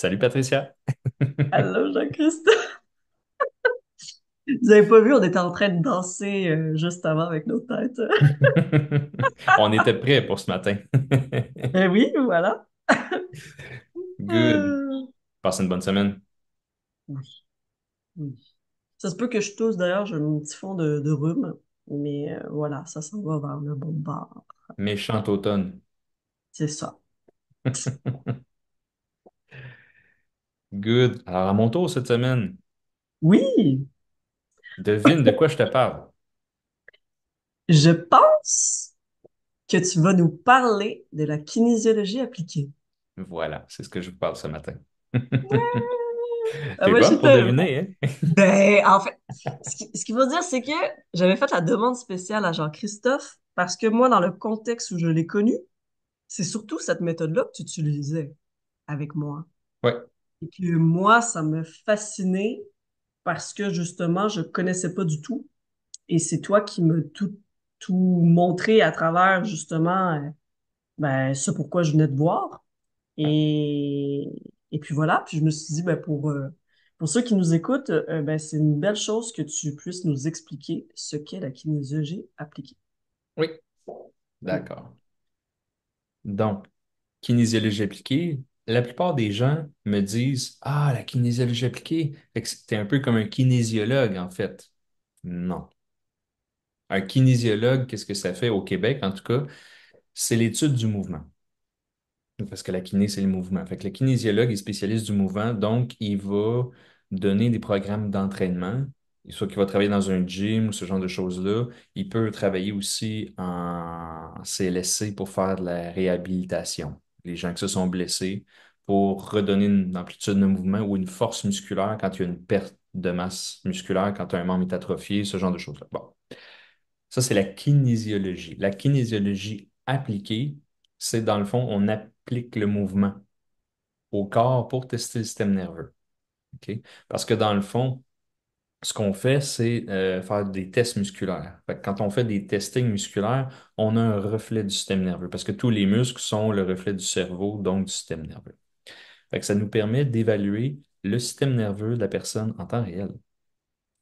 Salut Patricia. Allô Jean-Christophe. Vous avez pas vu, on était en train de danser euh, juste avant avec nos têtes. on était prêts pour ce matin. Eh oui, voilà. Good. Euh. Passez une bonne semaine. Oui. Ça se peut que je tousse d'ailleurs, j'ai un petit fond de, rhume, mais euh, voilà, ça s'en va vers le bon bord. Méchant automne. C'est ça. Good. Alors, à mon tour cette semaine, Oui, devine de quoi je te parle. je pense que tu vas nous parler de la kinésiologie appliquée. Voilà, c'est ce que je vous parle ce matin. T'es ah bonne deviner, hein? Ben, en fait, ce qui, ce qu'il faut dire, c'est que j'avais fait la demande spéciale à Jean-Christophe parce que moi, dans le contexte où je l'ai connu, c'est surtout cette méthode-là que tu utilisais avec moi. Ouais. Et que moi, ça me fascinait parce que justement, je connaissais pas du tout. Et c'est toi qui me tout, tout montré à travers justement euh, ben, ce pourquoi je venais te voir. Et, puis voilà, puis je me suis dit, ben, pour, euh, pour ceux qui nous écoutent, euh, ben, c'est une belle chose que tu puisses nous expliquer ce qu'est la kinésiologie appliquée. Oui, d'accord. Donc, kinésiologie appliquée, la plupart des gens me disent Ah, la kinésiologie appliquée, c'était un peu comme un kinésiologue, en fait. Non. Un kinésiologue, qu'est-ce que ça fait au Québec, en tout cas? C'est l'étude du mouvement. Parce que la kiné, c'est le mouvement. Fait que le kinésiologue est spécialiste du mouvement, donc il va donner des programmes d'entraînement, soit qu'il va travailler dans un gym ou ce genre de choses-là. Il peut travailler aussi en CLSC pour faire de la réhabilitation les gens qui se sont blessés, pour redonner une amplitude de mouvement ou une force musculaire quand il y a une perte de masse musculaire, quand un membre est atrophié, ce genre de choses-là. Bon. Ça, c'est la kinésiologie. La kinésiologie appliquée, c'est dans le fond, on applique le mouvement au corps pour tester le système nerveux. OK? Parce que dans le fond, ce qu'on fait, c'est euh, faire des tests musculaires. quand on fait des testings musculaires, on a un reflet du système nerveux parce que tous les muscles sont le reflet du cerveau, donc du système nerveux. ça nous permet d'évaluer le système nerveux de la personne en temps réel.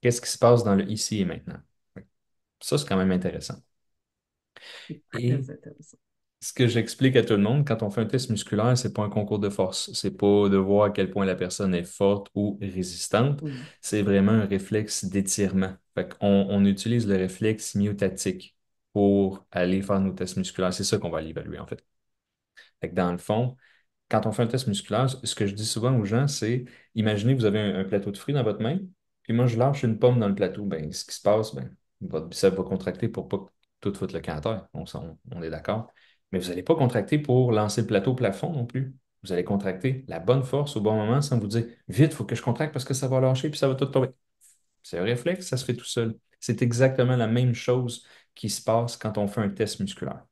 Qu'est-ce qui se passe dans le ici et maintenant? Ça, c'est quand même intéressant. Et, intéressant ce que j'explique à tout le monde, quand on fait un test musculaire, c'est pas un concours de force. C'est pas de voir à quel point la personne est forte ou résistante. C'est vraiment un réflexe d'étirement. on, utilise le réflexe myotatique pour aller faire nos tests musculaires. C'est ça qu'on va aller évaluer, en fait. dans le fond, quand on fait un test musculaire, ce que je dis souvent aux gens, c'est imaginez vous avez un, plateau de fruits dans votre main, puis moi, je lâche une pomme dans le plateau. Ben, ce qui se passe, ben, votre bicep va contracter pour pas tout foutre le canter. on est d'accord mais vous n'allez pas contracter pour lancer le plateau au plafond non plus. Vous allez contracter la bonne force au bon moment sans vous dire vite, il faut que je contracte parce que ça va lâcher puis ça va tout tomber. C'est un réflexe, ça se fait tout seul. C'est exactement la même chose qui se passe quand on fait un test musculaire.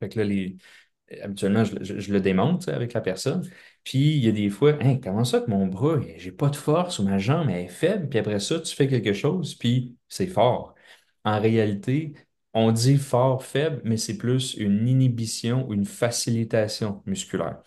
Fait là, habituellement, je, le démonte avec la personne. Puis il y a des fois, hein, comment ça que mon bras, j'ai pas de force ou ma jambe est faible, puis après ça, tu fais quelque chose, puis c'est fort. En réalité, on dit fort faible, mais c'est plus une inhibition ou une facilitation musculaire.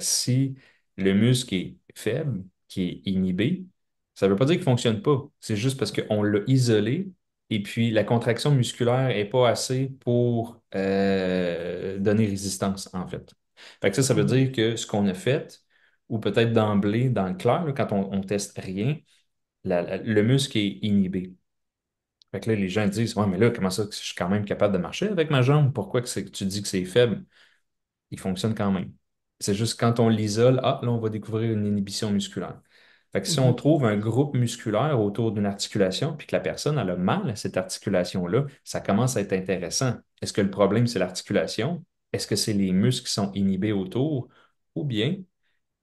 si le muscle est faible, qui est inhibé, ça ne veut pas dire qu'il ne fonctionne pas. C'est juste parce qu'on l'a isolé et puis la contraction musculaire n'est pas assez pour euh, donner résistance, en fait. ça, ça veut mm. dire que ce qu'on a fait, ou peut-être d'emblée dans le clair, quand on, ne teste rien, le muscle est inhibé. Fait que là, les gens disent Ouais, mais là, comment ça que je suis quand même capable de marcher avec ma jambe? Pourquoi tu dis que c'est faible? Il fonctionne quand même. C'est juste quand on l'isole, ah, là, on va découvrir une inhibition musculaire. Fait que si on mm-hmm. trouve un groupe musculaire autour d'une articulation, puis que la personne a le mal à cette articulation-là, ça commence à être intéressant. Est-ce que le problème, c'est l'articulation? Est-ce que c'est les muscles qui sont inhibés autour? Ou bien,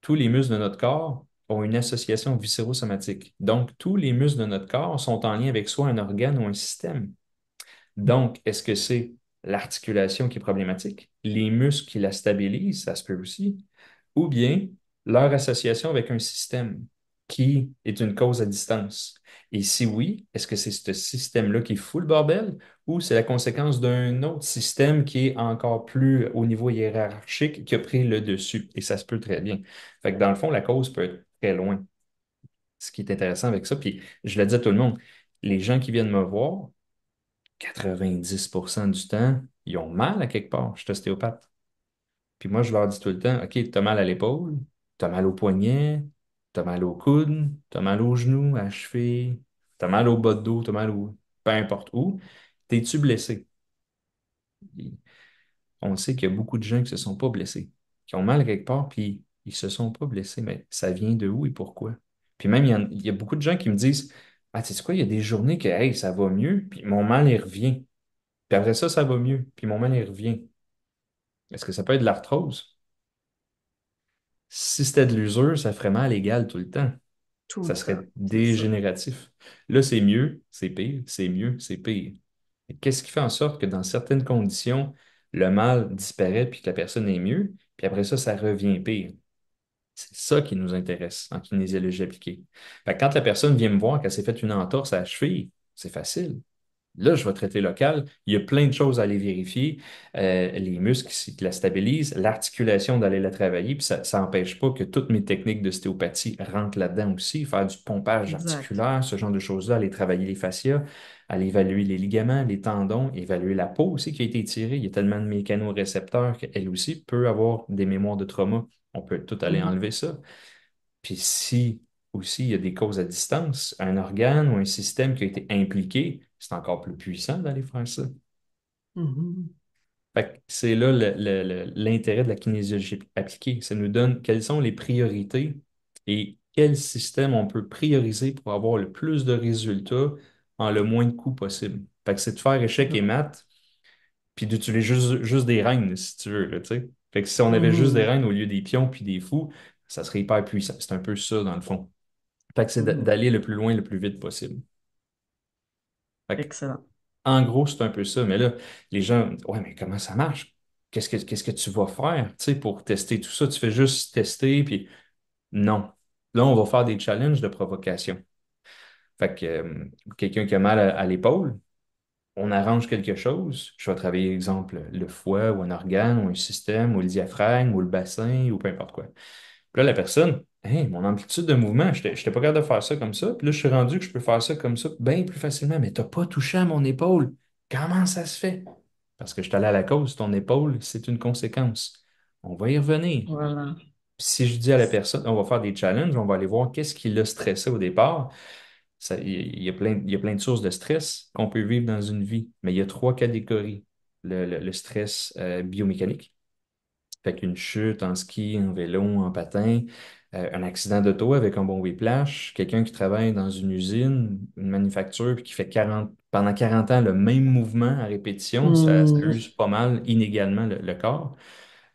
tous les muscles de notre corps ont une association viscérosomatique. Donc, tous les muscles de notre corps sont en lien avec soit un organe ou un système. Donc, est-ce que c'est l'articulation qui est problématique, les muscles qui la stabilisent, ça se peut aussi, ou bien leur association avec un système qui est une cause à distance? Et si oui, est-ce que c'est ce système-là qui fout le bordel ou c'est la conséquence d'un autre système qui est encore plus au niveau hiérarchique qui a pris le dessus? Et ça se peut très bien. Fait que dans le fond, la cause peut être très loin. Ce qui est intéressant avec ça, puis je le dis à tout le monde, les gens qui viennent me voir, 90 du temps, ils ont mal à quelque part. Je suis ostéopathe. Puis moi, je leur dis tout le temps, OK, t'as mal à l'épaule, t'as mal au poignet, t'as mal au coude, as mal au genou, à cheville, t'as mal au bas de dos, as mal au... peu importe où. T'es-tu blessé? On sait qu'il y a beaucoup de gens qui ne se sont pas blessés, qui ont mal à quelque part, puis ils se sont pas blessés, mais ça vient de où et pourquoi? Puis même, il y, a beaucoup de gens qui me disent Ah, tu sais quoi, il y a des journées que hey, ça va mieux, puis mon mal, il revient. Puis après ça, ça va mieux, puis mon mal, il revient. Est-ce que ça peut être de l'arthrose? Si c'était de l'usure, ça ferait mal égal tout le temps. ça serait dégénératif. Là, c'est mieux, c'est pire, c'est mieux, c'est pire. Qu'est-ce qui fait en sorte que dans certaines conditions, le mal disparaît puis que la personne est mieux, puis après ça, ça revient pire? C'est ça qui nous intéresse en kinésiologie appliquée. quand la personne vient me voir qu'elle s'est fait une entorse à cheville, c'est facile. Là, je vais traiter local. Il y a plein de choses à aller vérifier. Euh, les muscles qui la stabilisent, l'articulation d'aller la travailler, puis ça n'empêche pas que toutes mes techniques d'ostéopathie rentrent là-dedans aussi. Faire du pompage articulaire, ce genre de choses-là, aller travailler les fascias, aller évaluer les ligaments, les tendons, évaluer la peau aussi qui a été tirée. Il y a tellement de mécanorécepteurs qu'elle aussi peut avoir des mémoires de trauma. On peut tout aller mm-hmm. enlever ça. Puis si aussi il y a des causes à distance, un organe ou un système qui a été impliqué, c'est encore plus puissant d'aller faire ça. Mm-hmm. c'est là l'intérêt de la kinésiologie appliquée. Ça nous donne quelles sont les priorités et quel système on peut prioriser pour avoir le plus de résultats en le moins de coûts possible. Fait que c'est de faire échec et mm-hmm. maths, puis d'utiliser juste, juste, des règnes, si tu veux. si on avait juste des mm-hmm. règnes au lieu des pions puis des fous, ça serait hyper puissant. C'est un peu ça, dans le fond. Fait que c'est d'aller le plus loin, le plus vite possible. Excellent. En gros, c'est un peu ça. Mais là, les gens, ouais, mais comment ça marche? Qu'est-ce que, tu vas faire pour tester tout ça? Tu fais juste tester, puis non. Là, on va faire des challenges de provocation. Fait que euh, quelqu'un qui a mal à, à l'épaule, on arrange quelque chose. Je vais travailler, exemple, le foie ou un organe ou un système ou le diaphragme ou le bassin ou peu importe quoi. Puis là, la personne, mon amplitude de mouvement, je n'étais pas capable de faire ça comme ça. Puis là, je suis rendu que je peux faire ça comme ça bien plus facilement, mais tu n'as pas touché à mon épaule. Comment ça se fait? Parce que je suis allé à la cause, ton épaule, c'est une conséquence. On va y revenir. si je dis à la personne, on va faire des challenges, on va aller voir qu'est-ce qui l'a stressé au départ. il, y a plein, de sources de stress qu'on peut vivre dans une vie, mais il y a trois catégories. Le, stress euh, biomécanique, fait une chute en ski, en vélo, en patin, un accident d'auto avec un bon whiplash, quelqu'un qui travaille dans une usine, une manufacture, puis qui fait pendant 40 ans le même mouvement à répétition, ça, mmh. use pas mal inégalement le, corps.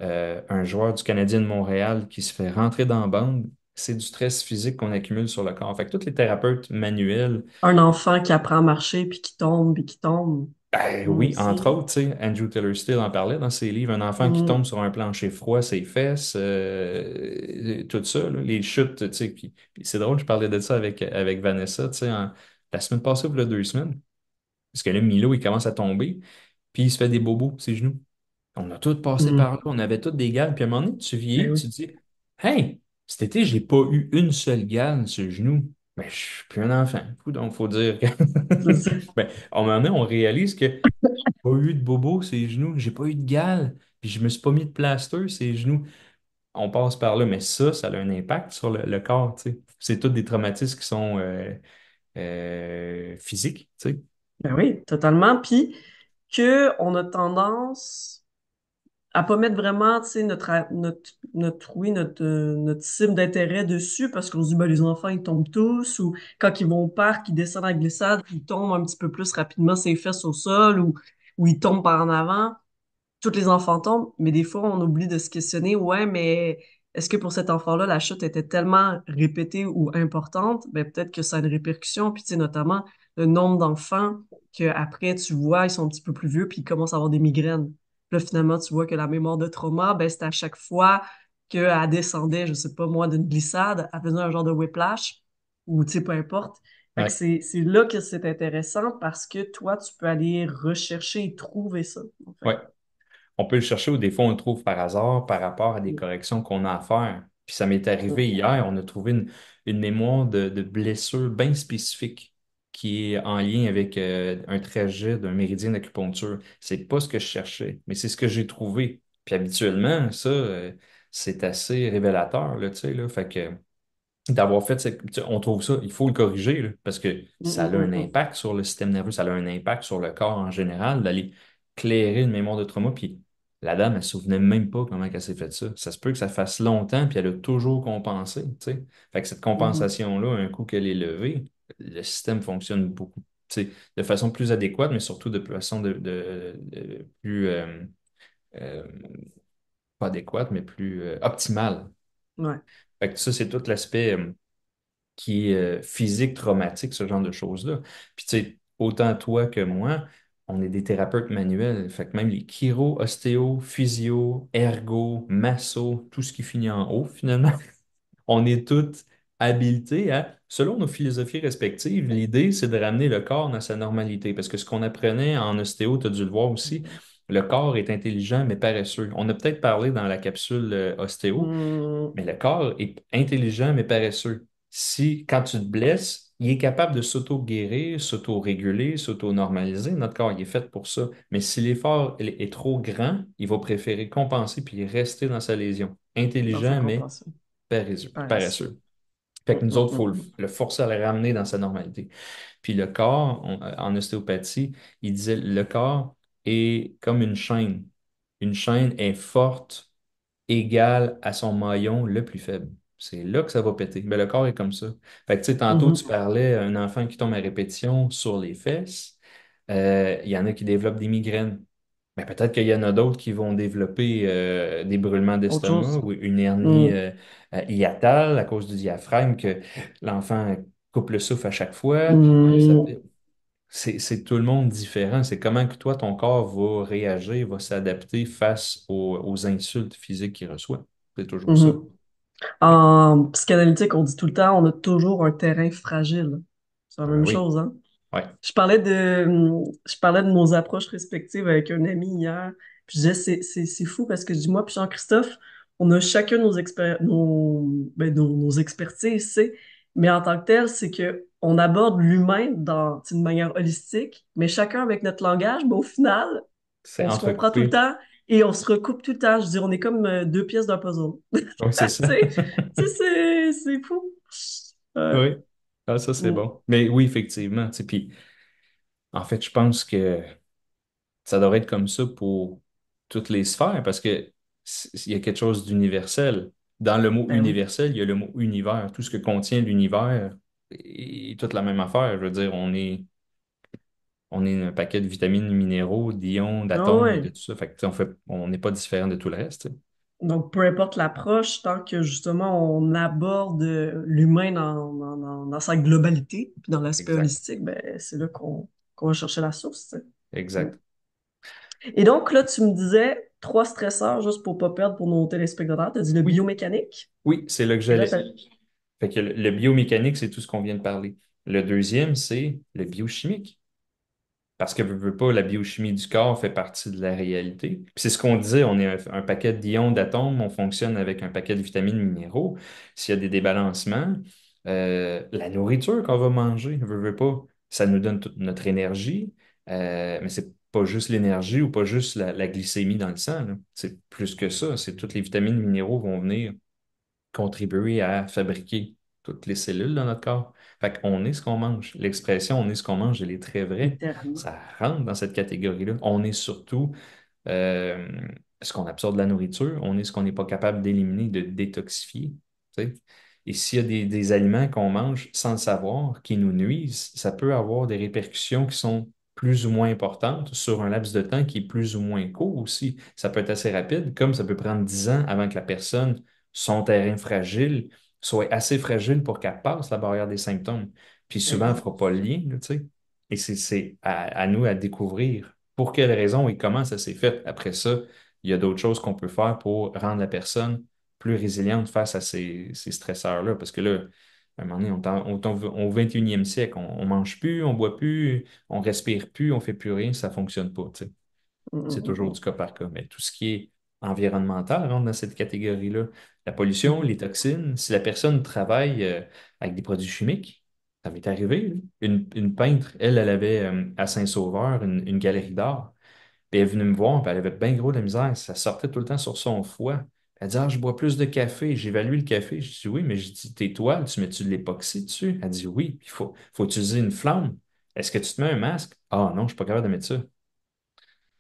Euh, un joueur du Canadien de Montréal qui se fait rentrer dans la bande, c'est du stress physique qu'on accumule sur le corps. Fait que tous les thérapeutes manuels. Un enfant qui apprend à marcher, puis qui tombe, puis qui tombe. Ben oui, entre autres, tu Andrew Taylor Steele en parlait dans ses livres, un enfant qui mm-hmm. tombe sur un plancher froid, ses fesses, euh, tout ça, les chutes, tu sais, puis, c'est drôle, je parlais de ça avec, avec Vanessa, tu sais, la semaine passée ou deux semaines, parce que là, Milo, il commence à tomber, puis il se fait des bobos, ses genoux. On a tous passé mm. par là, on avait toutes des gales, puis à un moment donné, tu viens, ben tu te dis, « Hey, cet été, n'ai pas eu une seule gale ce genou. » mais je suis plus un enfant. Donc, il faut dire que. ben, à on réalise que j'ai pas eu de bobo ces genoux, j'ai pas eu de gale, puis je me suis pas mis de plaster ses genoux. On passe par là, mais ça, ça a un impact sur le, corps. C'est tous des traumatismes qui sont euh, euh, physiques. Ben oui, totalement. Puis qu'on a tendance à pas mettre vraiment notre, notre, notre, notre, euh, notre cible d'intérêt dessus parce qu'on se dit, ben, les enfants, ils tombent tous ou quand ils vont au parc, ils descendent à la glissade, ils tombent un petit peu plus rapidement ses fesses au sol ou, ou ils tombent par en avant. Tous les enfants tombent, mais des fois, on oublie de se questionner, ouais, mais est-ce que pour cet enfant-là, la chute était tellement répétée ou importante? Ben, peut-être que ça a une répercussion, puis notamment le nombre d'enfants qu'après, tu vois, ils sont un petit peu plus vieux, puis ils commencent à avoir des migraines Là, finalement, tu vois que la mémoire de trauma, ben, c'est à chaque fois qu'elle descendait, je sais pas moi, d'une glissade, elle faisait un genre de whiplash, ou tu sais, peu importe. C'est là que c'est intéressant parce que toi, tu peux aller rechercher et trouver ça. Oui. On peut le chercher ou des fois on le trouve par hasard par rapport à des mm. corrections qu'on a à faire. Puis ça m'est arrivé mm. hier, on a trouvé une, mémoire de, de blessure bien spécifique qui est en lien avec euh, un trajet d'un méridien d'acupuncture. C'est pas ce que je cherchais, mais c'est ce que j'ai trouvé. Puis habituellement, ça, euh, c'est assez révélateur, tu sais, là. d'avoir fait cette... On trouve ça, il faut le corriger, parce que mm, ça a mm, un mm, impact sur le système nerveux, ça a un impact sur le corps en général, d'aller clairer une mémoire de trauma, puis la dame, elle ne se souvenait même pas comment elle s'est faite ça. Ça se peut que ça fasse longtemps, puis elle a toujours compensé. sais, Fait que cette compensation-là, un coup qu'elle est levée, le système fonctionne beaucoup de façon plus adéquate, mais surtout de façon de, plus euh, euh, pas adéquate, mais plus euh, optimale. Ouais. Fait que ça, c'est tout l'aspect qui est physique, traumatique, ce genre de choses-là. Puis tu sais, autant toi que moi, on est des thérapeutes manuels. Fait que même les chiro, ostéo, physio, ergo, masso, tout ce qui finit en haut, finalement, on est tous habilités à Selon nos philosophies respectives, l'idée, c'est de ramener le corps dans sa normalité, parce que ce qu'on apprenait en ostéo, tu as dû le voir aussi, mm-hmm. le corps est intelligent mais paresseux. On a peut-être parlé dans la capsule euh, ostéo, mm-hmm. mais le corps est intelligent mais paresseux. Si, quand tu te blesses, il est capable de s'auto-guérir, s'auto-réguler, s'auto-normaliser. Notre corps, il est fait pour ça. Mais si l'effort est trop grand, il va préférer compenser puis rester dans sa lésion. Intelligent, mais paresseux. Fait que nous autres, il faut le, forcer à le ramener dans sa normalité. Puis le corps, euh, en ostéopathie, il disait le corps est comme une chaîne. Une chaîne est forte, égale à son maillon le plus faible. C'est là que ça va péter. Mais ben, le corps est comme ça. Fait que, tu sais, tantôt, tu mm-hmm. parlais un enfant qui tombe à répétition sur les fesses. Euh, il y en a qui développent des migraines. Ben, peut-être qu'il y en a d'autres qui vont développer euh, des brûlements d'estomac ou une hernie hmm. euh, euh, hiatale à cause du diaphragme, que l'enfant coupe le souffle à chaque fois. Hmm. c'est, tout le monde différent. C'est comment que toi, ton corps va réagir, va s'adapter face aux, insultes physiques qu'il reçoit. C'est toujours ça. Hmm. En psychanalytique, on dit tout le temps, on a toujours un terrain fragile. C'est la ben même chose, hein? Je parlais de je parlais de nos approches respectives avec un ami hier. Puis je disais c'est fou parce que dis moi puis Jean-Christophe, on a chacun nos ben, nos, nos, expertises, mais en tant que tel, c'est que on aborde l'humain dans une manière holistique, mais chacun avec notre langage, mais au final, on se comprend tout le temps et on se recoupe tout le temps. Je veux dire, on est comme euh, deux pièces d'un puzzle. c'est c'est fou. Oui. Ah, ça, c'est bon. Mais oui, effectivement. tu Puis, en fait, je pense que ça devrait être comme ça pour toutes les sphères parce que y a quelque chose d'universel. Dans le mot ben universel, il y a le mot univers. Tout ce que contient l'univers est toute la même affaire. Je veux dire, on est, on est un paquet de vitamines, minéraux, d'ions, ah d'atomes, de tout ça. Fait que, on fait, on n'est pas différent de tout le reste. Donc, peu importe l'approche, tant que justement on aborde l'humain dans, sa globalité, puis dans l'aspect holistique, ben, c'est là qu'on va chercher la source. Exact. Mm. Et donc, là, tu me disais trois stresseurs, juste pour ne pas perdre pour nos téléspectateurs. Tu as dit le biomécanique. Oui, c'est là que j'allais. Fait que le biomécanique, c'est tout ce qu'on vient de parler. Le deuxième, c'est le biochimique parce que, pas, la biochimie du corps fait partie de la réalité. c'est ce qu'on disait, on est un, paquet d'ions, d'atomes, on fonctionne avec un paquet de vitamines, minéraux. S'il y a des débalancements, euh, la nourriture qu'on va manger, ne veux pas, ça nous donne toute notre énergie, mais euh, mais c'est pas juste l'énergie ou pas juste la, glycémie dans le sang. C'est plus que ça. C'est toutes les vitamines, minéraux vont venir contribuer à fabriquer toutes les cellules dans notre corps. Fait qu'on est ce qu'on mange. L'expression on est ce qu'on mange, elle est très vraie. Ça rentre dans cette catégorie-là. On est surtout euh, ce qu'on absorbe de la nourriture, on est ce qu'on n'est pas capable d'éliminer, de détoxifier. Et s'il y a des, des aliments qu'on mange sans le savoir, qui nous nuisent, ça peut avoir des répercussions qui sont plus ou moins importantes sur un laps de temps qui est plus ou moins court aussi. Ça peut être assez rapide, comme ça peut prendre 10 ans avant que la personne, son terrain fragile, soit assez fragile pour qu'elle passe la barrière des symptômes. Puis souvent, elle ne mhm. fera pas le lien, tu sais. Et c'est à, nous à découvrir pour quelles raisons et comment ça s'est fait. Après ça, il y a d'autres choses qu'on peut faire pour rendre la personne plus résiliente face à ces, ces stresseurs-là. Parce que là, à un moment donné, on, tombe au 21e siècle, on, ne mange plus, on boit plus, on respire plus, on fait plus rien, ça fonctionne pas. tu sais. Mm, mm, c'est mm, toujours du cas par cas. Mais tout ce qui est environnemental rentre hein, dans cette catégorie-là. La pollution, les toxines, si la personne travaille euh, avec des produits chimiques, ça m'est arrivé. Une, peintre, elle, elle avait euh, à Saint-Sauveur une, galerie d'art. Puis elle est venue me voir, puis elle avait bien gros de la misère. Ça sortait tout le temps sur son foie. Elle dit Ah, je bois plus de café, j'évalue le café. Je dis Oui, mais je dis Tes toiles, tu mets-tu de l'époxy dessus Elle dit Oui, il faut, faut utiliser une flamme. Est-ce que tu te mets un masque Ah non, je ne suis pas capable de mettre ça.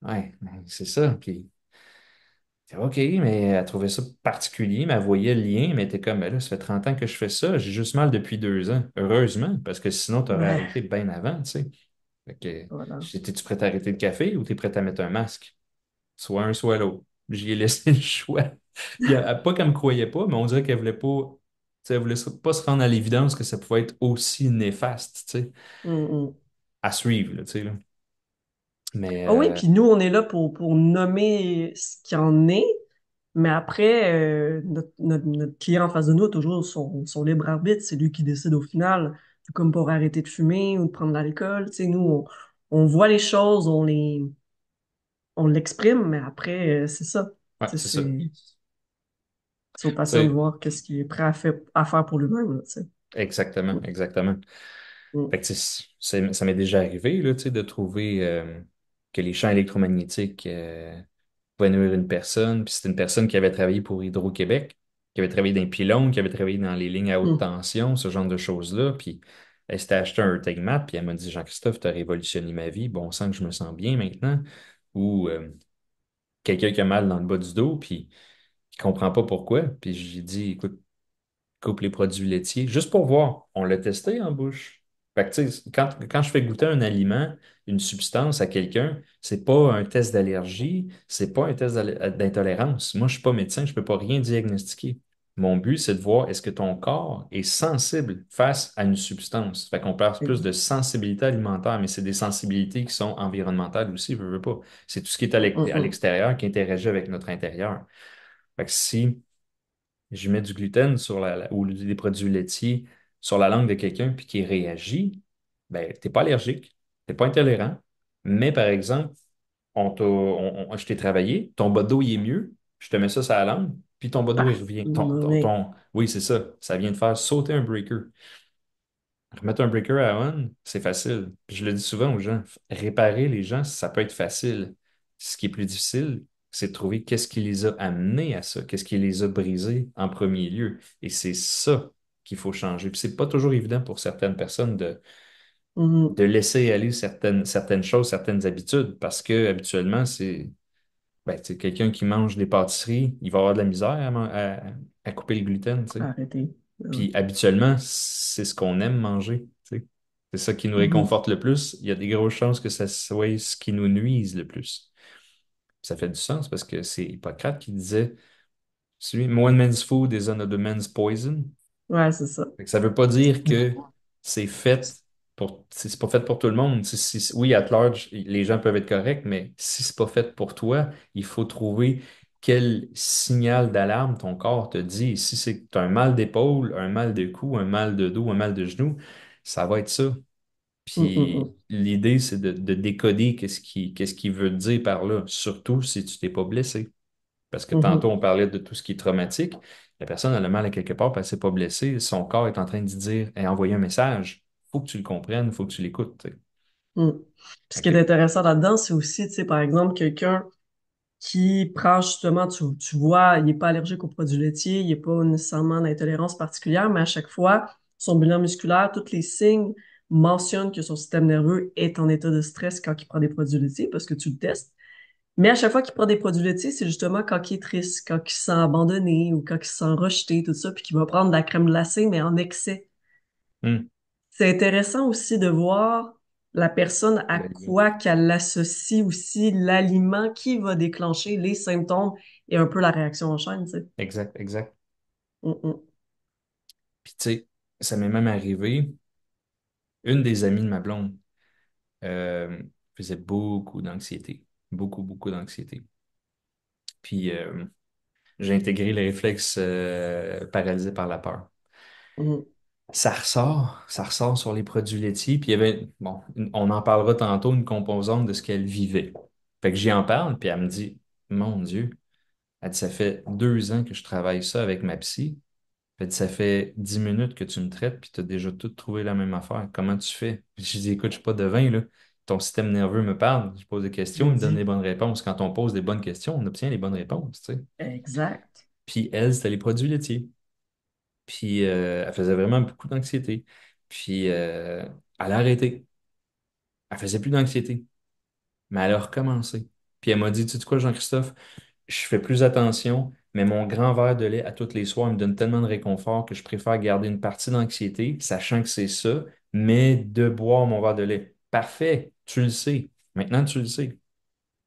Ouais, ben, c'est ça. OK, mais elle trouvait ça particulier, mais elle voyait le lien, mais était comme, mais ben là, ça fait 30 ans que je fais ça, j'ai juste mal depuis deux ans. Heureusement, parce que sinon, t'aurais aurais arrêté bien avant, tu sais. Fait que, tu prêt à arrêter le café ou t'es prêt à mettre un masque? Soit un, soit l'autre. J'y ai laissé le choix. pas qu'elle me croyait pas, mais on dirait qu'elle voulait pas, elle voulait pas se rendre à l'évidence que ça pouvait être aussi néfaste, tu sais. Mm, mm. À suivre, tu sais, là. Mais, ah oui, euh, puis nous, on est là pour, pour nommer ce qu'il en est, mais après, euh, notre, notre, client en face de nous a toujours son, son libre arbitre, c'est lui qui décide au final, comme pour arrêter de fumer ou de prendre de l'alcool. Tu nous, on, voit les choses, on les on l'exprime, mais après, euh, c'est ça. c'est ça. C'est au patient de voir qu'est-ce qu'il est prêt à, faire à faire pour lui-même. Exactement, mm. exactement. Mm. Fait que ça m'est déjà arrivé là, de trouver que les champs électromagnétiques euh, pouvaient nuire une personne. Puis c'était une personne qui avait travaillé pour Hydro-Québec, qui avait travaillé dans les pylônes, qui avait travaillé dans les lignes à haute mm. tension, ce genre de choses-là. Puis elle s'était acheté un Tag Map, puis elle m'a dit Jean-Christophe, tu as révolutionné ma vie, bon sang que je me sens bien maintenant. Ou euh, quelqu'un qui a mal dans le bas du dos, puis qui ne comprend pas pourquoi. Puis j'ai dit Écoute, coupe les produits laitiers, juste pour voir. On l'a testé en bouche quand, je fais goûter un aliment, une substance à quelqu'un, ce n'est pas un test d'allergie, ce n'est pas un test euh, d'intolérance. Moi, je ne suis pas médecin, je ne peux pas rien diagnostiquer. Mon but, c'est de voir est-ce que ton corps est sensible face à une substance. Fait qu'on parle plus de sensibilité alimentaire, mais c'est des sensibilités qui sont environnementales aussi, je veux pas. C'est tout ce qui est à l'extérieur qui interagit avec notre intérieur. si je mets du gluten sur ou des produits laitiers sur la langue de quelqu'un puis qui réagit, ben, tu n'es pas allergique, tu n'es pas intolérant, mais par exemple, on, je t'ai travaillé, ton bas il est mieux, je te mets ça sur la langue, puis ton bas ah, revient. oui, c'est ça. Ça vient de faire sauter un breaker. Remettre un breaker à on, c'est facile. Je le dis souvent aux gens, réparer les gens, ça peut être facile. Ce qui est plus difficile, c'est de trouver qu'est-ce qui les a amenés à ça, qu'est-ce qui les a brisés en premier lieu. Et c'est ça qu'il faut changer. Puis c'est pas toujours évident pour certaines personnes de, mm-hmm. laisser aller certaines, choses, certaines habitudes, parce que habituellement, c'est ben, quelqu'un qui mange des pâtisseries, il va avoir de la misère à, couper le gluten. Ah Puis habituellement, c'est ce qu'on aime manger. C'est ça qui nous mm-hmm. réconforte le plus. Il y a des grosses chances que ça soit ce qui nous nuise le plus. Ça fait du sens parce que c'est Hippocrate qui disait One man's food is another man's poison. Ouais, c'est ça. Ça veut pas dire que c'est fait pour. C'est pas fait pour tout le monde. oui, à large, les gens peuvent être corrects, mais si c'est pas fait pour toi, il faut trouver quel signal d'alarme ton corps te dit. Si c'est un mal d'épaule, un mal de cou, un mal de dos, un mal de genou, ça va être ça. Puis mm, mm, mm. l'idée, c'est de, décoder qu'est-ce qui, qu'est-ce qu'il veut dire par là, surtout si tu t'es pas blessé. Parce que mmh tantôt, on parlait de tout ce qui est traumatique. La personne a le mal à quelque part, parce qu'elle s'est pas blessée. Son corps est en train de dire et envoyer un message. faut que tu le comprennes, faut que tu l'écoutes. Mmh. ce qui est intéressant là-dedans, c'est aussi, par exemple, quelqu'un qui prend justement, tu, tu vois, il n'est pas allergique aux produits laitiers, il n'est pas nécessairement d'intolérance particulière, mais à chaque fois, son bilan musculaire, tous les signes mentionnent que son système nerveux est en état de stress quand il prend des produits laitiers parce que tu le testes. Mais à chaque fois qu'il prend des produits laitiers, c'est justement quand il est triste, quand il se sent abandonné ou quand il se sent rejeté, tout ça, puis qu'il va prendre de la crème glacée, mais en excès. Hmm. C'est intéressant aussi de voir la personne à ben quoi qu'elle l'associe aussi l'aliment qui va déclencher les symptômes et un peu la réaction en chaîne, tu Exact, exact. Mm, mm. Puis tu sais, ça m'est même arrivé, une des amies de ma blonde euh, faisait beaucoup d'anxiété beaucoup, beaucoup d'anxiété. Puis euh, j'ai intégré les réflexes euh, paralysé par la peur. Mm-hmm. Ça ressort, ça ressort sur les produits laitiers. Puis il y avait, bon, on en parlera tantôt, une composante de ce qu'elle vivait. Fait que j'y en parle, puis elle me dit, mon Dieu, ça fait deux ans que je travaille ça avec ma psy. fait ça fait dix minutes que tu me traites, puis tu as déjà tout trouvé la même affaire. Comment tu fais? Puis je dis, écoute, je suis pas devin, là ton système nerveux me parle, je pose des questions, il me donne les bonnes réponses. Quand on pose des bonnes questions, on obtient les bonnes réponses. Tu Exact. Puis elle, c'était les produits laitiers. Puis euh, elle faisait vraiment beaucoup d'anxiété. Puis euh, elle a arrêté. Elle faisait plus d'anxiété. Mais elle a recommencé. Puis elle m'a dit, tu sais quoi, Jean-Christophe, je fais plus attention, mais mon grand verre de lait à toutes les soirs me donne tellement de réconfort que je préfère garder une partie d'anxiété, sachant que c'est ça, mais de boire mon verre de lait. Parfait, tu le sais. Maintenant, tu le sais.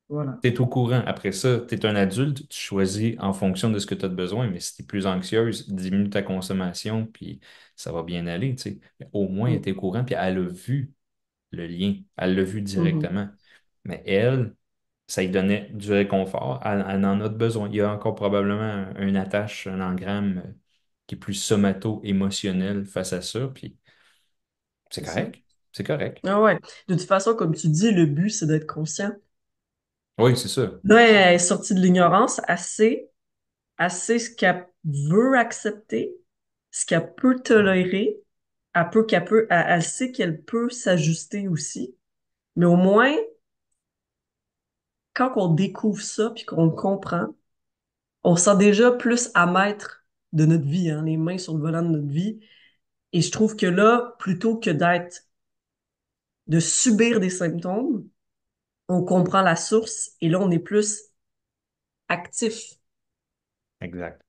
Voilà. Tu es au courant. Après ça, tu es un adulte, tu choisis en fonction de ce que tu as besoin, mais si tu es plus anxieuse, diminue ta consommation, puis ça va bien aller. Au moins, mm. t'es au courant, puis elle a vu le lien, elle l'a vu mm-hmm. directement. Mais elle, ça lui donnait du réconfort, elle, en a besoin. Il y a encore probablement une attache, un engramme euh, qui est plus somato-émotionnel face à ça, puis c'est correct. C'est correct. Ah ouais. De toute façon, comme tu dis, le but, c'est d'être conscient. Oui, c'est ça. Là, elle est sortie de l'ignorance, assez, assez ce qu'elle veut accepter, ce qu'elle peut tolérer, elle peu qu'elle peut, sait qu'elle peut s'ajuster aussi. Mais au moins, quand on découvre ça puis qu'on comprend, on sent déjà plus à mettre de notre vie, hein, les mains sur le volant de notre vie. Et je trouve que là, plutôt que d'être de subir des symptômes, on comprend la source et là, on est plus actif. Exact.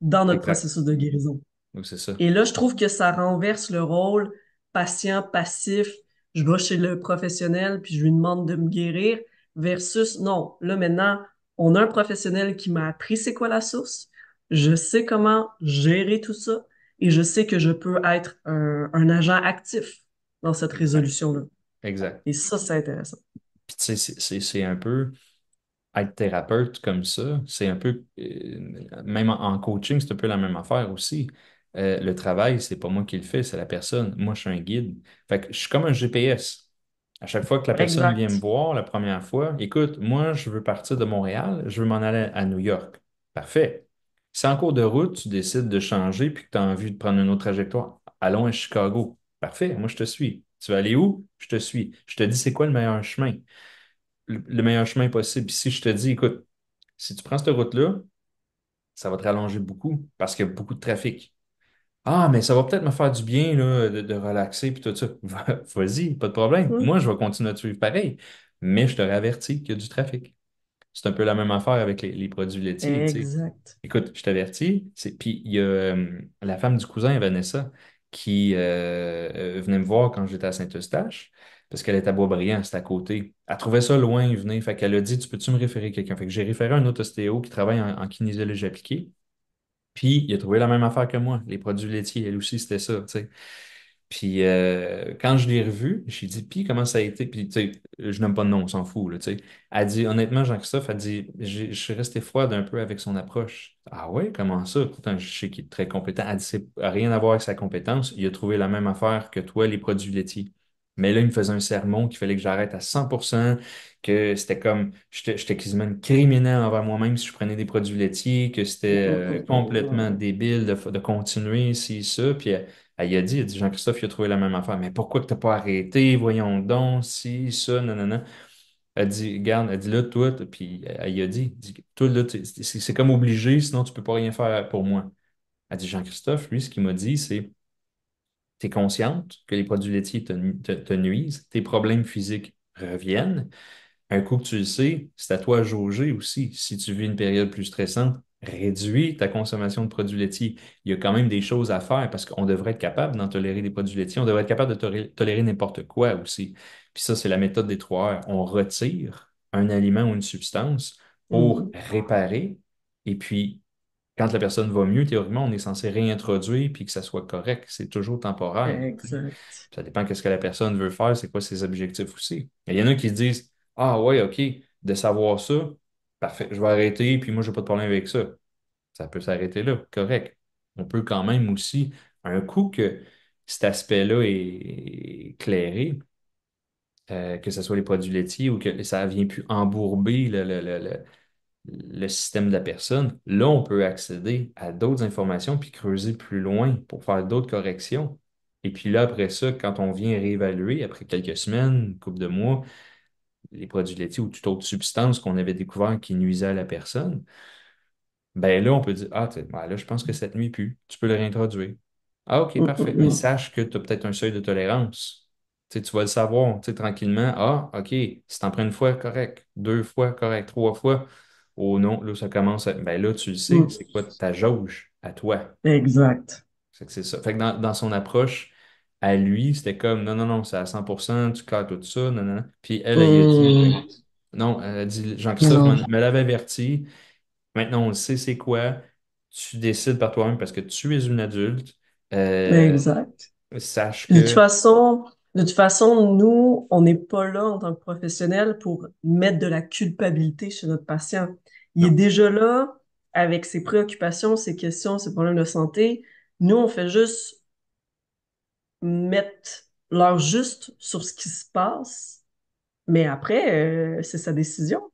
Dans notre processus de guérison. c'est ça. Et là, je trouve que ça renverse le rôle patient passif. Je vais chez le professionnel puis je lui demande de me guérir versus non. Là, maintenant, on a un professionnel qui m'a appris c'est quoi la source. Je sais comment gérer tout ça et je sais que je peux être un agent actif dans cette résolution-là. Exact. Et ça, c'est intéressant. Puis tu sais, c'est un peu être thérapeute comme ça, c'est un peu, euh, même en, coaching, c'est un peu la même affaire aussi. Euh, le travail, c'est pas moi qui le fais, c'est la personne. Moi, je suis un guide. Fait que je suis comme un GPS. À chaque fois que la personne vient me voir la première fois, écoute, moi, je veux partir de Montréal, je veux m'en aller à New York. Parfait. Si en cours de route, tu décides de changer puis que tu as envie de prendre une autre trajectoire, allons à Chicago. Parfait, moi je te suis. Tu vas aller où? Je te suis. Je te dis c'est quoi le meilleur chemin? Le, meilleur chemin possible. si je te dis, écoute, si tu prends cette route-là, ça va te rallonger beaucoup parce qu'il y a beaucoup de trafic. Ah, mais ça va peut-être me faire du bien de, relaxer et tout ça. Vas-y, pas de problème. Moi, je vais continuer à te suivre pareil, mais je te averti qu'il y a du trafic. C'est un peu la même affaire avec les, produits laitiers. Exact. Écoute, je t'avertis. Puis il y a euh, la femme du cousin, Vanessa, qui euh, euh, venait me voir quand j'étais à Saint-Eustache, parce qu'elle est à Boisbriand, c'est à côté. Elle trouvait ça loin, il venait. Fait qu'elle a dit Tu peux-tu me référer quelqu'un Fait que j'ai référé un autre ostéo qui travaille en, kinésiologie appliquée. Puis il a trouvé la même affaire que moi, les produits laitiers. Elle aussi, c'était ça. tu sais. Puis euh, quand je l'ai revu, j'ai dit, puis comment ça a été? Puis tu sais, je n'aime pas de nom, on s'en fout. Là, tu sais. Elle dit, honnêtement, Jean-Christophe, elle dit, je suis resté froid un peu avec son approche. Ah ouais, comment ça? je sais qu'il est très compétent. Elle dit, c'est rien à voir avec sa compétence. Il a trouvé la même affaire que toi, les produits laitiers. Mais là, il me faisait un sermon qu'il fallait que j'arrête à 100 que c'était comme, j'étais quasiment criminel envers moi-même si je prenais des produits laitiers, que c'était euh, complètement débile de, continuer, si, ça. Puis elle a dit, elle dit, Jean-Christophe, il a trouvé la même affaire. Mais pourquoi que n'as pas arrêté? Voyons donc, si, ça, nanana. Elle dit, regarde, elle dit là, tout. puis elle a dit, là, c'est comme obligé, sinon tu ne peux pas rien faire pour moi. Elle dit, Jean-Christophe, lui, ce qu'il m'a dit, c'est, tu es consciente que les produits laitiers te, te, nuisent, tes problèmes physiques reviennent. Un coup que tu le sais, c'est à toi de jauger aussi. Si tu vis une période plus stressante, réduit ta consommation de produits laitiers. Il y a quand même des choses à faire parce qu'on devrait être capable d'en tolérer des produits laitiers. On devrait être capable de tolérer, n'importe quoi aussi. Puis ça, c'est la méthode des trois heures. On retire un aliment ou une substance pour mm. réparer. Et puis, quand la personne va mieux, théoriquement, on est censé réintroduire puis que ça soit correct. C'est toujours temporaire. Ça dépend de ce que la personne veut faire, c'est quoi ses objectifs aussi. Il y en a qui disent Ah ouais, OK, de savoir ça, Parfait, je vais arrêter, puis moi, je n'ai pas de problème avec ça. Ça peut s'arrêter là, correct. On peut quand même aussi, un coup que cet aspect-là est éclairé, euh, que ce soit les produits laitiers ou que ça ne vient plus embourber le, système de la personne, là, on peut accéder à d'autres informations puis creuser plus loin pour faire d'autres corrections. Et puis là, après ça, quand on vient réévaluer, après quelques semaines, couple de mois, les produits laitiers ou toute autre substance qu'on avait découvert qui nuisait à la personne, ben là, on peut dire Ah, ben là, je pense que ça cette nuit plus Tu peux le réintroduire. Ah, OK, mm, parfait. Mm, Mais mm. sache que tu as peut-être un seuil de tolérance. tu vas le savoir tranquillement. Ah, OK, si en prends une fois, correct. Deux fois, correct. Trois fois. Oh non, là, ça commence Ben là, tu le sais, c'est quoi ta jauge à toi. Exact. C'est ça. Fait que dans son approche, à lui, c'était comme non, non, non, c'est à 100%, tu cadres tout ça, non, non. Puis elle, elle, a dit, hmm. non, elle a dit, Jean-Christophe me l'avait averti, maintenant on sait c'est quoi, tu décides par toi-même parce que tu es une adulte. Euh, exact. Sache De toute façon, de toute façon, nous, on n'est pas là en tant que professionnel pour mettre de la culpabilité chez notre patient. Il est déjà là avec ses préoccupations, ses questions, ses problèmes de santé. Nous, on fait juste mettent leur juste sur ce qui se passe, mais après, euh, c'est sa décision.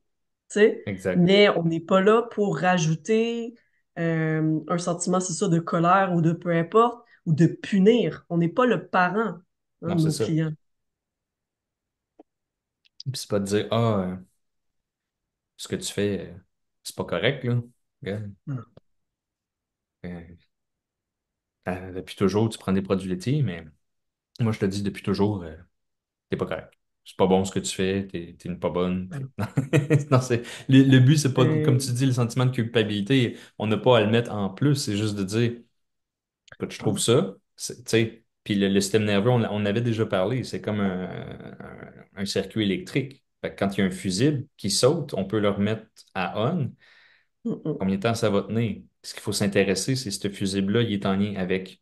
Mais on n'est pas là pour rajouter euh, un sentiment, c'est ça, de colère ou de peu importe, ou de punir. On n'est pas le parent hein, de nos c'est pas de dire Ah, euh, ce que tu fais, c'est pas correct, là. depuis toujours, tu prends des produits laitiers, mais moi, je te dis depuis toujours, euh, t'es pas correct. C'est pas bon ce que tu fais, t'es es une pas bonne. le, but, c'est pas, comme tu dis, le sentiment de culpabilité. On n'a pas à le mettre en plus, c'est juste de dire écoute, je trouve ça, Puis le, système nerveux, on, on avait déjà parlé, c'est comme un, circuit électrique. quand il y a un fusible qui saute, on peut le remettre à on. Combien de temps ça va tenir? Ce qu'il faut s'intéresser, c'est que ce fusible-là, il est en lien avec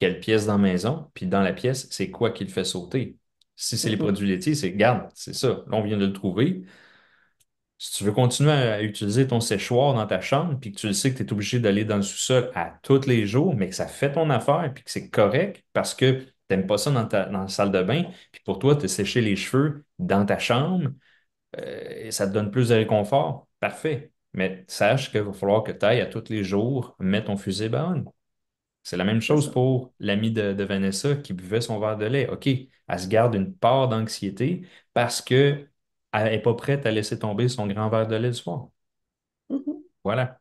quelle pièce dans la maison, puis dans la pièce, c'est quoi qui le fait sauter. Si c'est les mhm. produits laitiers, c'est garde, c'est ça. Là, on vient de le trouver. Si tu veux continuer à utiliser ton séchoir dans ta chambre, puis que tu le sais que tu es obligé d'aller dans le sous-sol à tous les jours, mais que ça fait ton affaire, puis que c'est correct parce que tu n'aimes pas ça dans, ta, la salle de bain, puis pour toi, te sécher les cheveux dans ta chambre, et euh, ça te donne plus de réconfort, parfait. Mais sache qu'il va falloir que tu ailles à tous les jours mettre ton fusil c'est la même chose pour l'amie de, Vanessa qui buvait son verre de lait. OK, elle se garde une part d'anxiété parce qu'elle n'est pas prête à laisser tomber son grand verre de lait le soir. Mm-hmm. Voilà.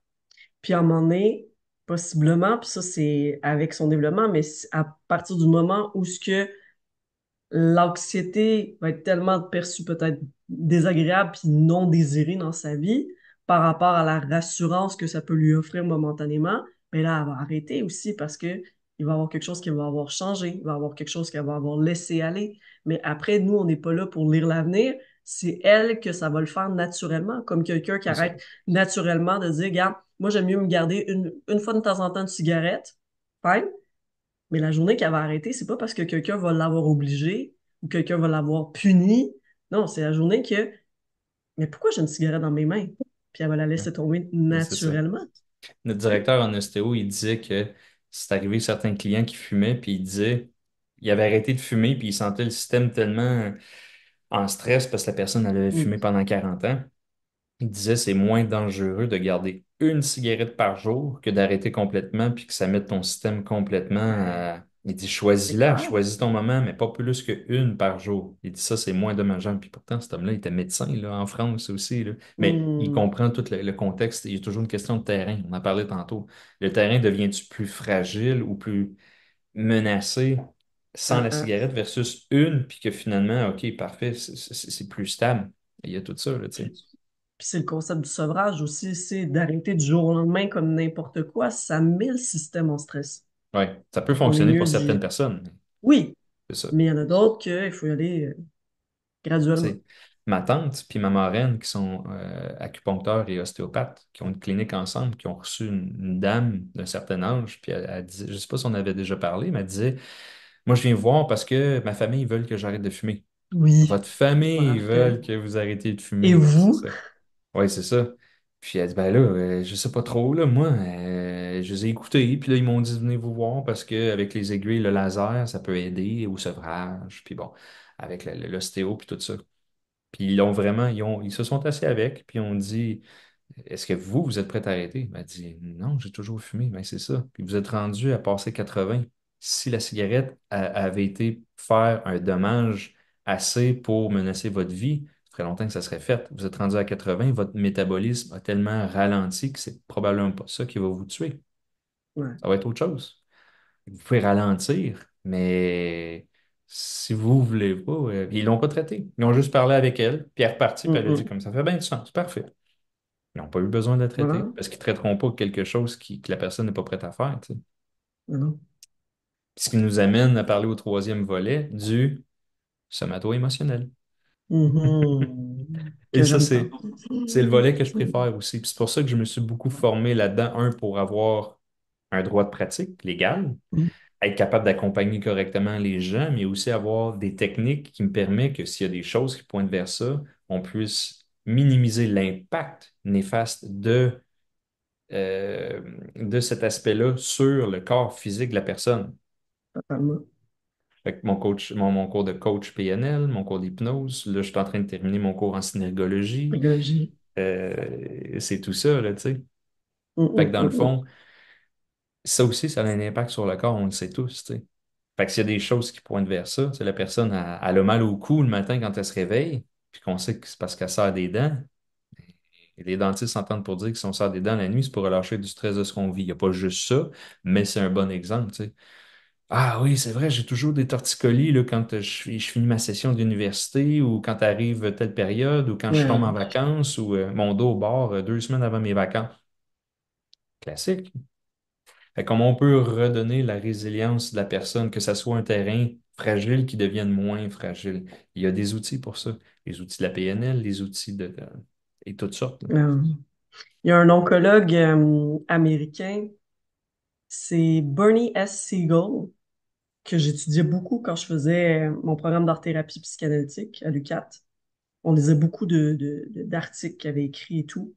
Puis à un moment donné, possiblement, puis ça c'est avec son développement, mais à partir du moment où ce que l'anxiété va être tellement perçue peut-être désagréable puis non désirée dans sa vie par rapport à la rassurance que ça peut lui offrir momentanément, mais là, elle va arrêter aussi parce que il va y avoir quelque chose qui va avoir changé, il va y avoir quelque chose qu'elle va avoir laissé aller. Mais après, nous, on n'est pas là pour lire l'avenir. C'est elle que ça va le faire naturellement, comme quelqu'un qui arrête naturellement de dire, regarde, moi, j'aime mieux me garder une, une, fois de temps en temps une cigarette, fine. Mais la journée qu'elle va arrêter, c'est pas parce que quelqu'un va l'avoir obligé ou quelqu'un va l'avoir puni. Non, c'est la journée que, mais pourquoi j'ai une cigarette dans mes mains? Puis elle va la laisser tomber naturellement. Notre directeur en ostéo, il disait que c'est arrivé certains clients qui fumaient, puis il disait, il avait arrêté de fumer, puis il sentait le système tellement en stress parce que la personne elle avait mm. fumé pendant 40 ans. Il disait, c'est moins dangereux de garder une cigarette par jour que d'arrêter complètement, puis que ça mette ton système complètement à il dit choisis-la, choisis ton moment, mais pas plus qu'une par jour. Il dit ça, c'est moins dommageant. Puis pourtant, cet homme-là, il était médecin là, en France aussi. Là. Mais il hmm. comprend tout le, contexte. Il y a toujours une question de terrain. On en parlé tantôt. Le terrain devient-tu plus fragile ou plus menacé sans la cigarette versus une, puis que finalement, OK, parfait, c'est plus stable. Il y a tout ça. Puis c'est le concept du sevrage aussi, c'est d'arrêter du jour au lendemain comme n'importe quoi. Ça met le système en stress. Oui, ça peut fonctionner pour certaines personnes. Oui, mais il y en a d'autres qu'il faut y aller euh, graduellement. Ma tante puis ma marraine qui sont euh, acupuncteurs et ostéopathes, qui ont une clinique ensemble, qui ont reçu une, dame d'un certain âge, puis elle, je ne sais pas si on avait déjà parlé, mais elle disait Moi, je viens voir parce que ma famille veut que j'arrête de fumer. Oui. Votre famille veut que vous arrêtiez de fumer. Et vous? Oui, c'est ça. Puis elle dit, ben là, euh, je sais pas trop, là, moi, euh, je les ai écoutés, puis là, ils m'ont dit, venez vous voir, parce qu'avec les aiguilles, le laser, ça peut aider au sevrage, puis bon, avec l'ostéo, puis tout ça. Puis ils l'ont vraiment, ils, ont, ils se sont assis avec, puis ils ont dit, est-ce que vous, vous êtes prêt à arrêter? Elle m'a dit, non, j'ai toujours fumé, ben c'est ça. Puis vous êtes rendu à passer 80. Si la cigarette avait été faire un dommage assez pour menacer votre vie, très longtemps que ça serait fait. Vous êtes rendu à 80, votre métabolisme a tellement ralenti que c'est probablement pas ça qui va vous tuer. Ça va être autre chose. Vous pouvez ralentir, mais si vous voulez pas, euh, ils l'ont pas traité. Ils ont juste parlé avec elle, puis elle est repartie, puis elle a dit comme ça fait bien du sens, parfait. Ils n'ont pas eu besoin de la traiter parce qu'ils ne traiteront pas quelque chose qui, que la personne n'est pas prête à faire. Ce qui nous amène à parler au troisième volet du somato-émotionnel. Mhm. Et ça, c'est, c'est le volet que je préfère aussi. c'est pour ça que je me suis beaucoup formé là-dedans. Un, pour avoir un droit de pratique légal, mhm. être capable d'accompagner correctement les gens, mais aussi avoir des techniques qui me permettent que s'il y a des choses qui pointent vers ça, on puisse minimiser l'impact néfaste de, euh, de cet aspect-là sur le corps physique de la personne mon, coach, mon, cours de coach PNL, mon cours d'hypnose, là, je suis en train de terminer mon cours en synergologie. Euh, c'est tout ça, là, tu sais. Mm, fait que mm, dans mm, le fond, ça aussi, ça a un impact sur le corps, on le sait tous, tu sais. Fait que s'il y a des choses qui pointent vers ça, c'est la personne, a le mal au cou le matin quand elle se réveille, puis qu'on sait que c'est parce qu'elle sert des dents. les dentistes s'entendent pour dire que si on sort des dents la nuit, c'est pour relâcher du stress de ce qu'on vit. Il n'y a pas juste ça, mais c'est un bon exemple, tu sais. Ah oui, c'est vrai, j'ai toujours des torticolis quand euh, je, finis ma session d'université ou quand arrive telle période ou quand je tombe en vacances ou euh, mon dos au bord euh, deux semaines avant mes vacances. Classique. comment on peut redonner la résilience de la personne, que ça soit un terrain fragile qui devienne moins fragile. Il y a des outils pour ça. Les outils de la PNL, les outils de... et toutes sortes. Ah il y a un oncologue américain c'est Bernie S. Siegel, que j'étudiais beaucoup quand je faisais euh, mon programme d'art-thérapie psychanalytique à l'UCAT. On lisait beaucoup de, d'articles qu'il avait écrits et tout.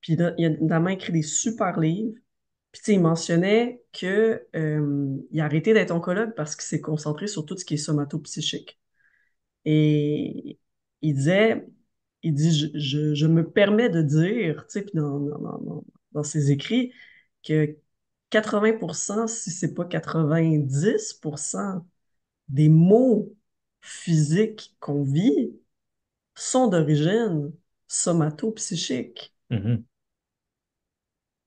Puis il a, notamment écrit des super livres. Puis il mentionnait que euh, il a arrêté d'être oncologue parce qu'il s'est concentré sur tout ce qui est somato-psychique. Et il disait, il dit, je, je, me permets de dire, tu sais, dans, dans, dans ses écrits, que 80 si c'est pas 90 des maux physiques qu'on vit sont d'origine somato-psychique. Mm-hmm.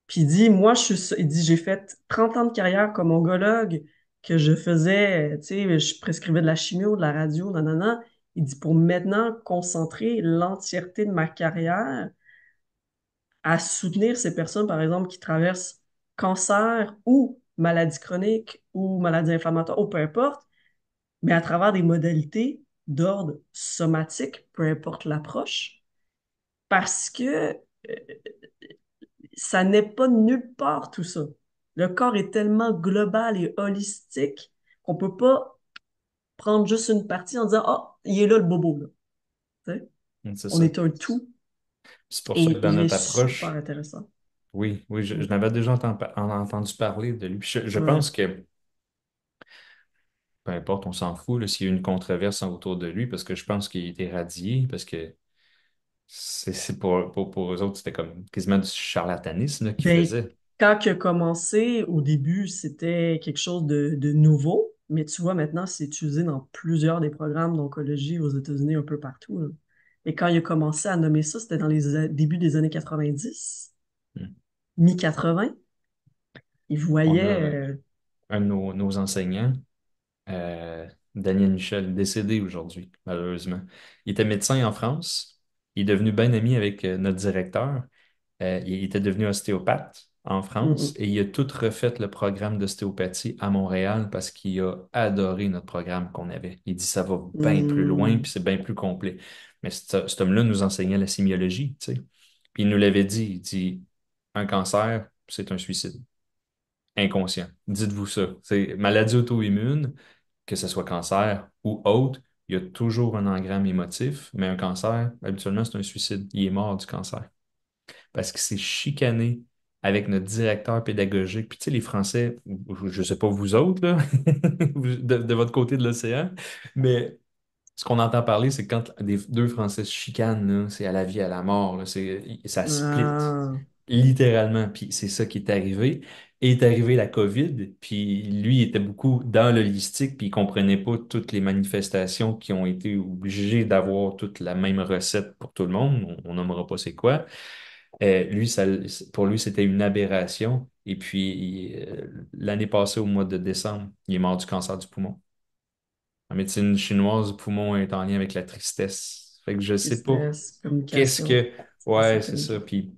Puis il dit, moi, je suis, dit, j'ai fait 30 ans de carrière comme ongologue, que je faisais, tu sais, je prescrivais de la chimio, de la radio, nanana. Il dit, pour maintenant concentrer l'entièreté de ma carrière à soutenir ces personnes, par exemple, qui traversent cancer ou maladie chronique ou maladie inflammatoire ou peu importe, mais à travers des modalités d'ordre somatique, peu importe l'approche, parce que euh, ça n'est pas nulle part tout ça. Le corps est tellement global et holistique qu'on peut pas prendre juste une partie en disant ah, il est là le bobo. Mm, on est un tout. C'est pour ça que dans notre approche, super intéressant. Oui, oui, je, n'avais déjà entendu, parler de lui. Je, pense que, peu importe, on s'en fout s'il y a eu une controverse autour de lui, parce que je pense qu'il était radié, parce que c'est pour, eux autres, c'était comme quasiment du charlatanisme qu'il ben, faisait. Quand il a commencé, au début, c'était quelque chose de, nouveau, mais tu vois, maintenant, c'est utilisé dans plusieurs des programmes d'oncologie aux États-Unis, un peu partout. Et quand il a commencé à nommer ça, c'était dans les débuts des années 90 mi-80. Il voyait... Euh, un de nos, enseignants, euh, Daniel Michel, décédé aujourd'hui, malheureusement. Il était médecin en France. Il est devenu bien ami avec euh, notre directeur. il était devenu ostéopathe en France et il a tout refait le programme d'ostéopathie à Montréal parce qu'il a adoré notre programme qu'on avait. Il dit ça va bien plus loin mm. puis c'est bien plus complet. Mais cet, cet homme-là nous enseignait la sémiologie, tu sais. Puis il nous l'avait dit, il dit un cancer, c'est un suicide inconscient. Dites-vous ça. C'est maladie auto-immune, que ce soit cancer ou autre, il y a toujours un engramme émotif, mais un cancer, habituellement, c'est un suicide. Il est mort du cancer. Parce qu'il s'est chicané avec notre directeur pédagogique. Puis, tu sais, les Français, je ne sais pas vous autres, de, votre côté de l'océan, mais ce qu'on entend parler, c'est quand des, deux Français se chicanent, c'est à la vie, à la mort, ça split. Ah littéralement. Puis c'est ça qui est arrivé. est arrivé la COVID, puis lui était beaucoup dans l'holistique puis il comprenait pas toutes les manifestations qui ont été obligées d'avoir toute la même recette pour tout le monde. On, nommera pas c'est quoi. Euh, lui, pour lui, c'était une aberration. Et puis, euh, l'année passée, au mois de décembre, il est mort du cancer du poumon. en médecine chinoise le poumon est en lien avec la tristesse. Fait que je sais pas qu'est-ce que. Ouais, c'est ça. Puis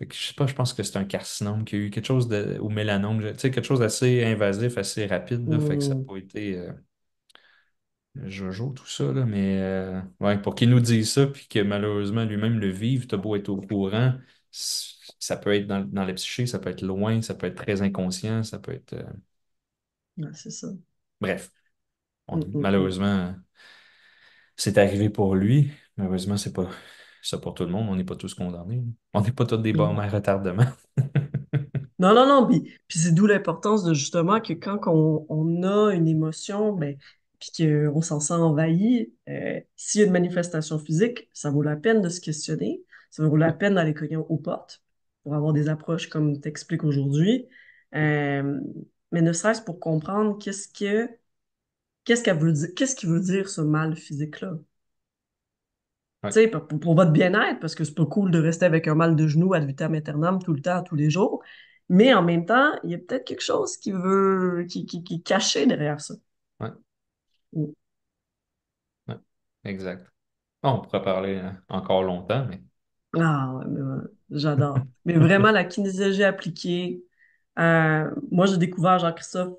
je sais pas, je pense que c'est un carcinome qui a eu quelque chose de. ou mélanome, tu sais, quelque chose d'assez invasif, assez rapide. Fait que ça n'a mmh. pas été. Euh, jojo, tout ça, là, mais euh, pour qu'il nous dise ça, puis que malheureusement lui-même le vive, t'as beau être au courant, ça peut être dans, dans les psyché, ça peut être loin, ça peut être très inconscient, ça peut être. non euh, c'est ça. Bref, mmh, mmh, malheureusement, c'est arrivé pour lui. Malheureusement, c'est pas ça pour tout le monde, on n'est pas tous condamnés. On n'est pas tous des bons mères retardement. non, non, non. Puis, c'est d'où l'importance de justement que quand on, a une émotion, ben, puis qu'on s'en sent envahi, euh, s'il y a une manifestation physique, ça vaut la peine de se questionner. Ça vaut la peine d'aller cogner aux portes pour avoir des approches comme t'expliques aujourd'hui. Euh, mais ne serait-ce pour comprendre qu'est-ce que qu'est-ce qu'elle dire, qu'est-ce qui veut dire ce mal physique-là? Pour, votre bien-être, parce que c'est pas cool de rester avec un mal de genou à vitam aeternam tout le temps, tous les jours. Mais en même temps, il y a peut-être quelque chose qui veut, qui, qui, qui est caché derrière ça. Ouais. Mm. Oui. Exact. On pourrait parler euh, encore longtemps, mais. Ah, ouais, mais j'adore. mais vraiment, la kinésiologie appliquée. Euh, moi, j'ai découvert Jean-Christophe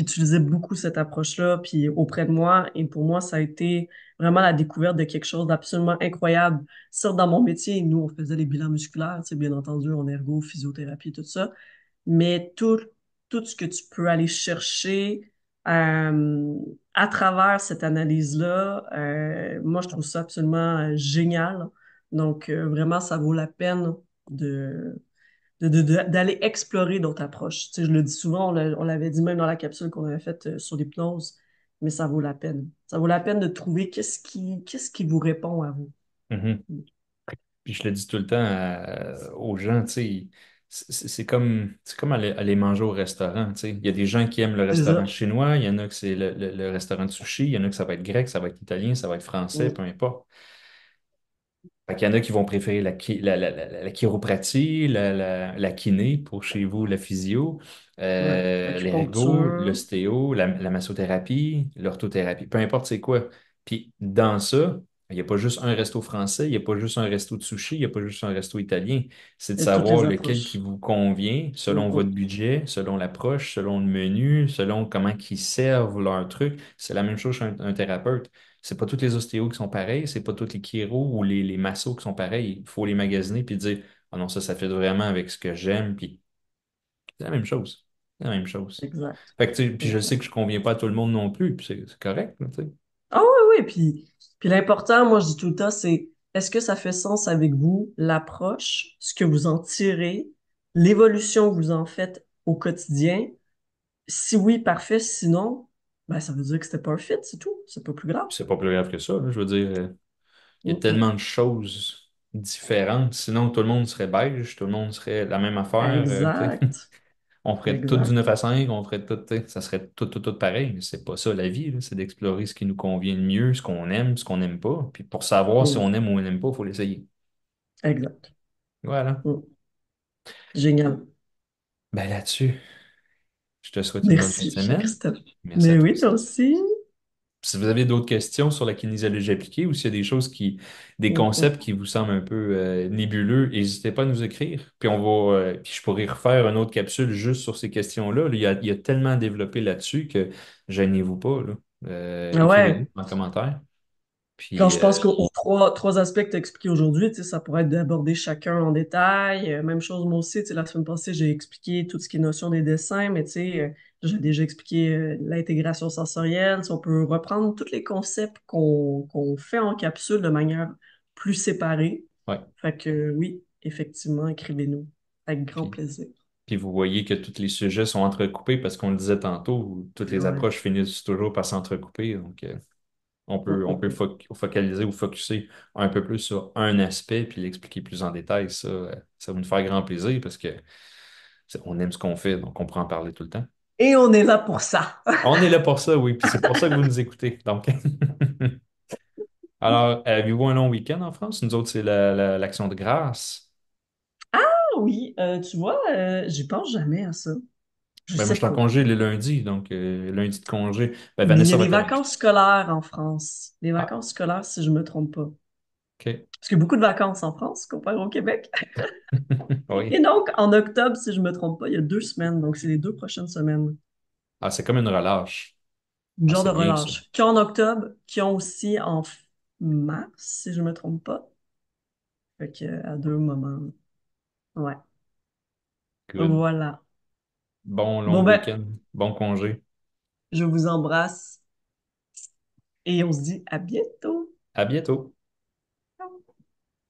utilisait beaucoup cette approche-là, puis auprès de moi. Et pour moi, ça a été vraiment la découverte de quelque chose d'absolument incroyable. Certes, dans mon métier, nous, on faisait les bilans musculaires, c'est bien entendu, en ergo, physiothérapie, tout ça. Mais tout, tout ce que tu peux aller chercher euh, à travers cette analyse-là, euh, moi, je trouve ça absolument euh, génial. Donc, vraiment, ça vaut la peine de, d'aller explorer d'autres approches. Tu je le dis souvent, on l'avait dit même dans la capsule qu'on avait faite euh, sur l'hypnose, mais ça vaut la peine. Ça vaut la peine de trouver qu'est-ce qui, quest qui vous répond à vous. Mm-hmm. Mm. Puis je le dis tout le temps euh, aux gens, tu sais, c'est comme, comme aller, manger au restaurant. Il y a des gens qui aiment le restaurant chinois, il y en a que c'est le, restaurant de sushi, il y en a que ça va être grec, ça va être italien, ça va être français, peu importe. Il y en a qui vont préférer la, la, la, chiropratie, la, kiné pour chez vous, la physio, euh, l'ostéo, la, massothérapie, l'orthothérapie, peu importe c'est quoi. Puis dans ça, il n'y a pas juste un resto français, il n'y a pas juste un resto de sushi, il n'y a pas juste un resto italien. C'est de savoir lequel qui vous convient selon mm-hmm. votre budget, selon l'approche, selon le menu, selon comment ils servent leur truc. C'est la même chose chez un thérapeute c'est pas toutes les ostéos qui sont pareils, c'est pas tous les chiros ou les, les massos qui sont pareils. Il faut les magasiner puis dire Ah non, ça, ça fait vraiment avec ce que j'aime, puis c'est la même chose. C'est la même chose. Exact. Fait que, puis je sais que je conviens pas à tout le monde non plus, puis c'est correct. Ah oui, oui, puis, puis l'important, moi je dis tout le temps, c'est est-ce que ça fait sens avec vous, l'approche, ce que vous en tirez, l'évolution que vous en faites au quotidien? Si oui, parfait, sinon, ben, ça veut dire que c'était pas fit, c'est tout. C'est pas plus grave. C'est pas plus grave que ça. Je veux dire, euh, il y a tellement de choses différentes. Sinon, tout le monde serait beige, tout le monde serait la même affaire. Euh, on ferait tout du 9 à 5, on ferait tout, ça serait tout, tout, tout pareil. c'est pas ça la vie. C'est d'explorer ce qui nous convient le mieux, ce qu'on aime, ce qu'on n'aime pas. Puis pour savoir si mm. on aime ou on n'aime pas, il faut l'essayer. Exact. Voilà. Mm. Génial. Ben là-dessus, je te souhaite une bonne semaine. Christophe. Mais oui, toi aussi. Si vous avez d'autres questions sur la kinésiologie appliquée ou s'il y a des choses qui, des concepts qui vous semblent un peu euh, nébuleux, n'hésitez pas à nous écrire. Puis on va, euh, puis je pourrais refaire une autre capsule juste sur ces questions-là. Il y a, il y a tellement développé là-dessus que gênez-vous pas. Là. Euh, ah ouais. En commentaire. Quand je pense euh, qu'aux trois, aspects que tu as expliqués aujourd'hui, ça pourrait être d'aborder chacun en détail. Euh, même chose, moi aussi, la semaine passée, j'ai expliqué tout ce qui est notion des dessins, mais euh, j'ai déjà expliqué l'intégration sensorielle. on peut reprendre tous les concepts qu'on fait en capsule de manière plus séparée. Ouais. Fait que oui, effectivement, écrivez-nous avec grand plaisir. Puis vous voyez que tous les sujets sont entrecoupés parce qu'on le disait tantôt, toutes les approches finissent toujours par s'entrecouper. Donc, on peut, on peut focaliser ou focuser un peu plus sur un aspect puis l'expliquer plus en détail. Ça, ça va nous faire grand plaisir parce que on aime ce qu'on fait, donc on prend en parler tout le temps. Et on est là pour ça. on est là pour ça, oui. Puis c'est pour ça que vous nous écoutez. Alors, avez-vous un long week-end en France? Nous autres, c'est l'action de grâce. Ah oui, euh, tu vois, euh, je pense jamais à ça. Ben, je suis en congé les lundis, donc euh, lundi de congé. Ben, vacances scolaires en France. Les ah. vacances scolaires, si je ne me trompe pas. Parce qu'il y a beaucoup de vacances en France comparé au Québec. Et donc, en octobre, si je ne me trompe pas, il y a deux semaines. Donc, c'est les deux prochaines semaines. Ah, c'est comme une relâche. Une genre ah, de relâche. Qui en octobre, qui ont aussi en mars, si je ne me trompe pas. Fait que, à deux moments. Ouais. Voilà. Bon long ben, week-end, bon congé. Je vous embrasse et on se dit à bientôt. À bientôt.